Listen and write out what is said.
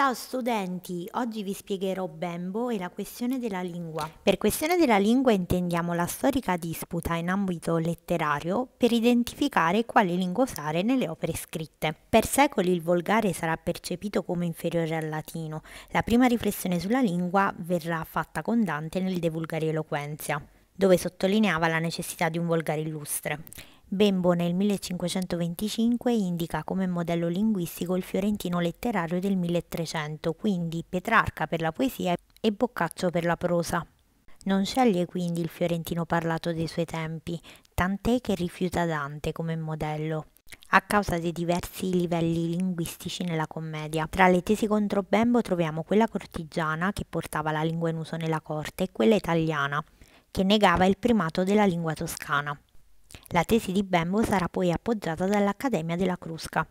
Ciao studenti, oggi vi spiegherò Bembo e la questione della lingua. Per questione della lingua intendiamo la storica disputa in ambito letterario per identificare quale lingua usare nelle opere scritte. Per secoli il volgare sarà percepito come inferiore al latino. La prima riflessione sulla lingua verrà fatta con Dante nel De Vulgari Eloquenzia, dove sottolineava la necessità di un volgare illustre. Bembo nel 1525 indica come modello linguistico il fiorentino letterario del 1300, quindi Petrarca per la poesia e Boccaccio per la prosa. Non sceglie quindi il fiorentino parlato dei suoi tempi, tant'è che rifiuta Dante come modello, a causa dei diversi livelli linguistici nella commedia. Tra le tesi contro Bembo troviamo quella cortigiana che portava la lingua in uso nella corte e quella italiana, che negava il primato della lingua toscana. La tesi di Bembo sarà poi appoggiata dall'Accademia della Crusca.